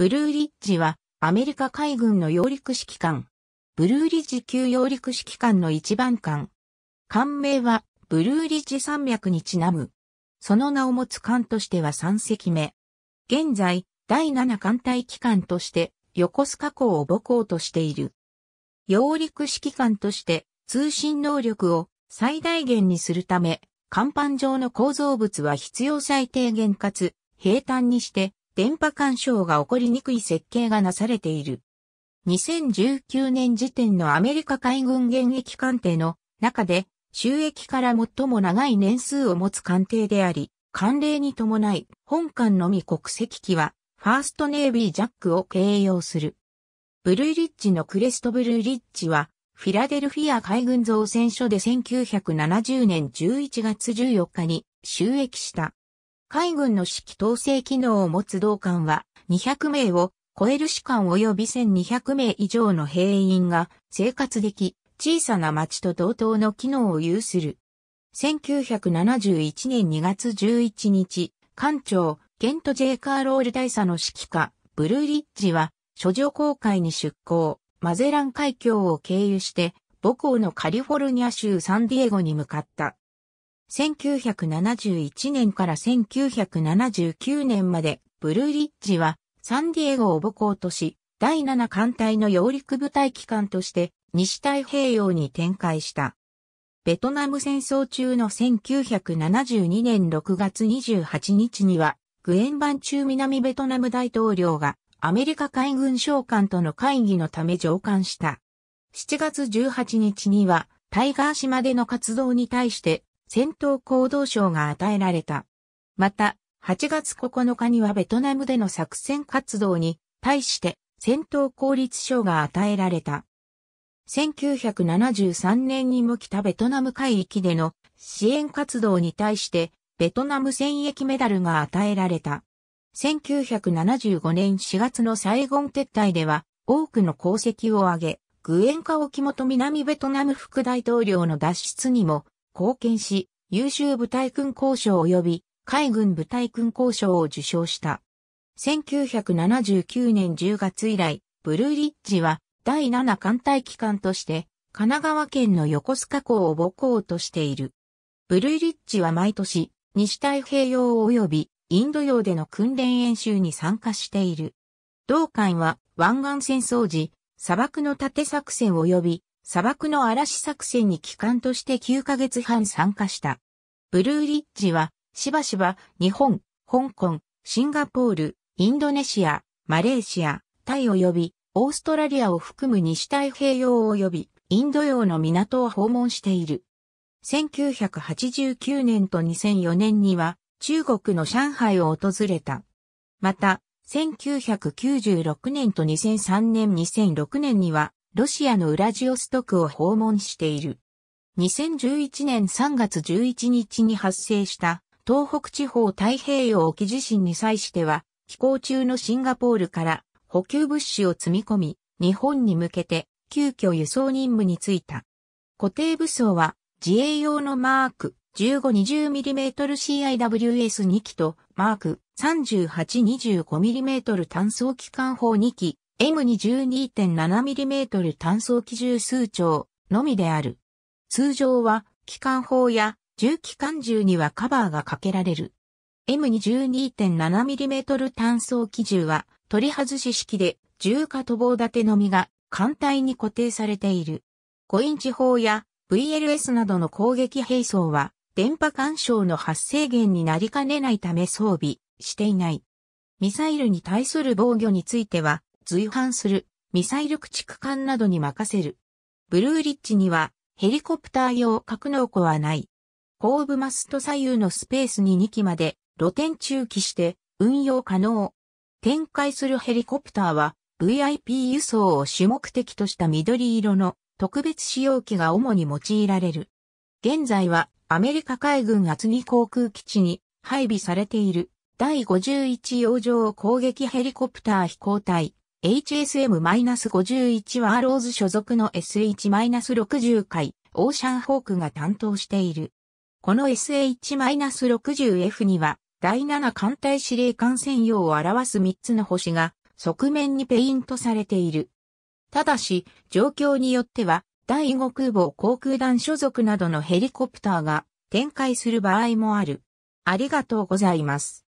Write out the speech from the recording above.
ブルーリッジはアメリカ海軍の揚陸指揮官。ブルーリッジ級揚陸指揮官の一番艦。艦名はブルーリッジ山脈にちなむ。その名を持つ艦としては3隻目。現在、第7艦隊機関として横須賀港を母港としている。揚陸指揮官として通信能力を最大限にするため、甲板上の構造物は必要最低限かつ平坦にして電波干渉が起こりにくい設計がなされている。2019年時点のアメリカ海軍現役艦艇の中で収益から最も長い年数を持つ艦艇であり、慣例に伴い本艦のみ国籍機はファーストネイビージャックを形容する。ブルーリッジのクレストブルーリッジはフィラデルフィア海軍造船所で1970年11月14日に収益した海軍の指揮統制機能を持つ同艦は200名を超える士官及び1200名以上の兵員が生活でき、小さな町と同等の機能を有する。1971年2月11日、艦長、ケント・ジェイ・カーロール大佐の指揮下、ブルーリッジは、諸女航海に出港、マゼラン海峡を経由して、母港のカリフォルニア州サンディエゴに向かった。1971年から1979年まで、ブルーリッジは、サンディエゴを母港とし、第7艦隊の揚陸部隊機関として、西太平洋に展開した。ベトナム戦争中の1972年6月28日には、グエンバン中南ベトナム大統領がアメリカ海軍将官との会議のため上官した。7月18日には、タイガー島での活動に対して戦闘行動賞が与えられた。また、8月9日にはベトナムでの作戦活動に対して戦闘効率賞が与えられた。1973年にも北ベトナム海域での支援活動に対してベトナム戦役メダルが与えられた。1975年4月のサイゴン撤退では多くの功績を挙げ、具現化を肝と南ベトナム副大統領の脱出にも貢献し、優秀部隊勲功章及び海軍部隊勲功章を受賞した。1979年10月以来、ブルーリッジは第7艦隊機関として神奈川県の横須賀港を母港としている。ブルーリッジは毎年西太平洋及びインド洋での訓練演習に参加している。同艦は湾岸戦争時、砂漠の盾作戦及び砂漠の嵐作戦に機関として9ヶ月半参加した。ブルーリッジは、しばしば日本、香港、シンガポール、インドネシア、マレーシア、タイ及び、オーストラリアを含む西太平洋及び、インド洋の港を訪問している。1989年と2004年には、中国の上海を訪れた。また、1996年と2003年2006年には、ロシアのウラジオストクを訪問している。2011年3月11日に発生した東北地方太平洋沖地震に際しては、飛行中のシンガポールから補給物資を積み込み、日本に向けて急遽輸送任務に就いた。固定武装は自衛用のマーク 1520mmCIWS2 機とマーク 3825mm 単装機関砲2機 M 2 12.7mm 単装機銃数丁のみである。通常は、機関砲や重機関銃にはカバーがかけられる。M 2 12.7mm 単装機銃は、取り外し式で、重火と棒立てのみが、艦隊に固定されている。5インチ砲や VLS などの攻撃兵装は、電波干渉の発生源になりかねないため装備していない。ミサイルに対する防御については、随伴するミサイル駆逐艦などに任せる。ブルーリッジにはヘリコプター用格納庫はない。後部マスト左右のスペースに2機まで露天中期して運用可能。展開するヘリコプターは VIP 輸送を主目的とした緑色の特別使用機が主に用いられる。現在はアメリカ海軍厚木航空基地に配備されている第51洋上攻撃ヘリコプター飛行隊 HSM-51 はアローズ所属の SH-60 回、オーシャンホークが担当している。この SH-60F には、第7艦隊司令官専用を表す3つの星が、側面にペイントされている。ただし、状況によっては、第5空母航空団所属などのヘリコプターが展開する場合もある。ありがとうございます。